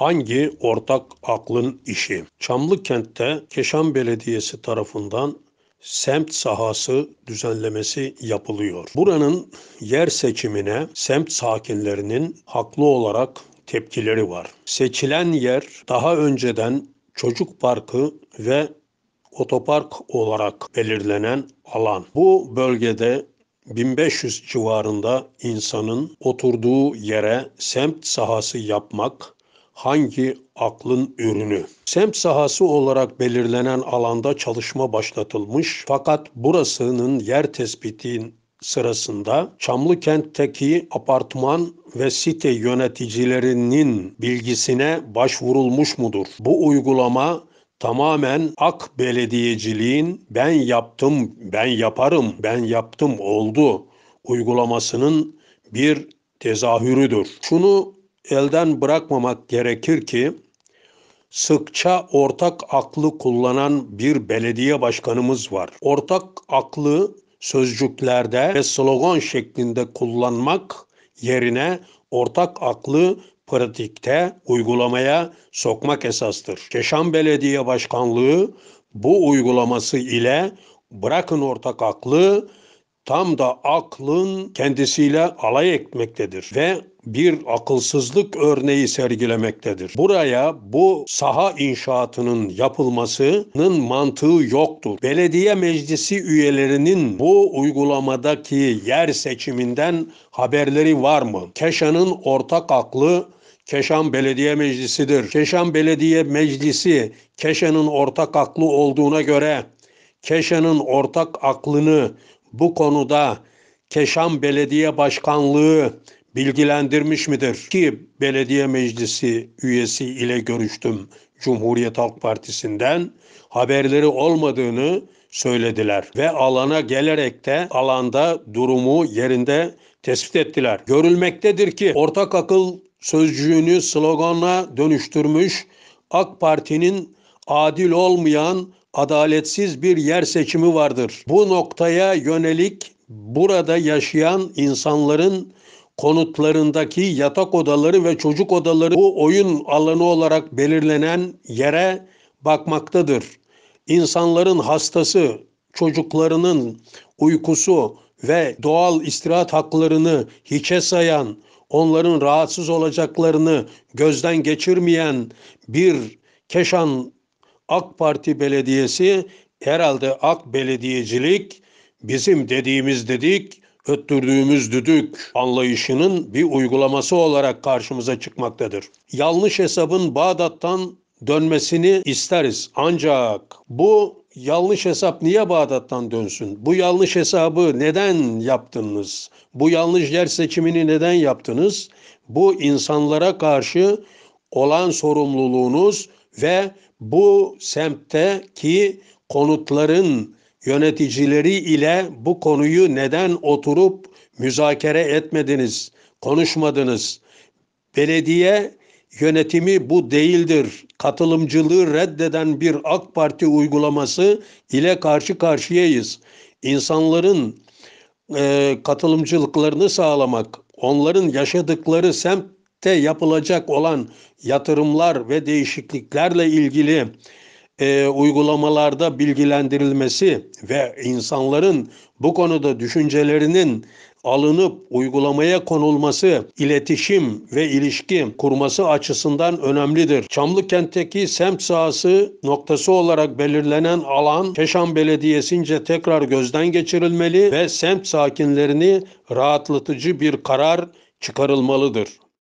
Hangi ortak aklın işi? Çamlıkent'te Keşan Belediyesi tarafından semt sahası düzenlemesi yapılıyor. Buranın yer seçimine semt sakinlerinin haklı olarak tepkileri var. Seçilen yer daha önceden çocuk parkı ve otopark olarak belirlenen alan. Bu bölgede 1500 civarında insanın oturduğu yere semt sahası yapmak hangi aklın ürünü? Semt sahası olarak belirlenen alanda çalışma başlatılmış fakat burasının yer tespitinin sırasında Çamlıkent'teki apartman ve site yöneticilerinin bilgisine başvurulmuş mudur? Bu uygulama tamamen AK Belediyeciliğin ben yaptım, ben yaparım, ben yaptım oldu uygulamasının bir tezahürüdür. Şunu elden bırakmamak gerekir ki sıkça ortak aklı kullanan bir belediye başkanımız var. Ortak aklı sözcüklerde ve slogan şeklinde kullanmak yerine ortak aklı pratikte uygulamaya sokmak esastır. Keşan Belediye Başkanlığı bu uygulaması ile bırakın ortak aklı tam da aklın kendisiyle alay etmektedir ve bir akılsızlık örneği sergilemektedir. Buraya bu saha inşaatının yapılmasının mantığı yoktur. Belediye meclisi üyelerinin bu uygulamadaki yer seçiminden haberleri var mı? Keşan'ın ortak aklı Keşan Belediye Meclisi'dir. Keşan Belediye Meclisi Keşan'ın ortak aklı olduğuna göre Keşan'ın ortak aklını bu konuda Keşan Belediye Başkanlığı bilgilendirmiş midir? Ki belediye meclisi üyesi ile görüştüm Cumhuriyet Halk Partisi'nden haberleri olmadığını söylediler ve alana gelerek de alanda durumu yerinde tespit ettiler. Görülmektedir ki ortak akıl sözcüğünü sloganla dönüştürmüş AK Parti'nin adil olmayan adaletsiz bir yer seçimi vardır. Bu noktaya yönelik burada yaşayan insanların konutlarındaki yatak odaları ve çocuk odaları bu oyun alanı olarak belirlenen yere bakmaktadır. İnsanların hastası, çocuklarının uykusu ve doğal istirahat haklarını hiçe sayan, onların rahatsız olacaklarını gözden geçirmeyen bir Keşan AK Parti belediyesi herhalde AK belediyecilik bizim dediğimiz dedik, öttürdüğümüz düdük anlayışının bir uygulaması olarak karşımıza çıkmaktadır. Yanlış hesabın Bağdat'tan dönmesini isteriz. Ancak bu yanlış hesap niye Bağdat'tan dönsün? Bu yanlış hesabı neden yaptınız? Bu yanlış yer seçimini neden yaptınız? Bu insanlara karşı olan sorumluluğunuz ve bu semtteki konutların yöneticileri ile bu konuyu neden oturup müzakere etmediniz, konuşmadınız? Belediye yönetimi bu değildir. Katılımcılığı reddeden bir AK Parti uygulaması ile karşı karşıyayız. İnsanların e, katılımcılıklarını sağlamak, onların yaşadıkları semt Te yapılacak olan yatırımlar ve değişikliklerle ilgili e, uygulamalarda bilgilendirilmesi ve insanların bu konuda düşüncelerinin alınıp uygulamaya konulması, iletişim ve ilişki kurması açısından önemlidir. Çamlıkent'teki semt sahası noktası olarak belirlenen alan Keşan Belediyesi'nce tekrar gözden geçirilmeli ve semt sakinlerini rahatlatıcı bir karar çıkarılmalıdır.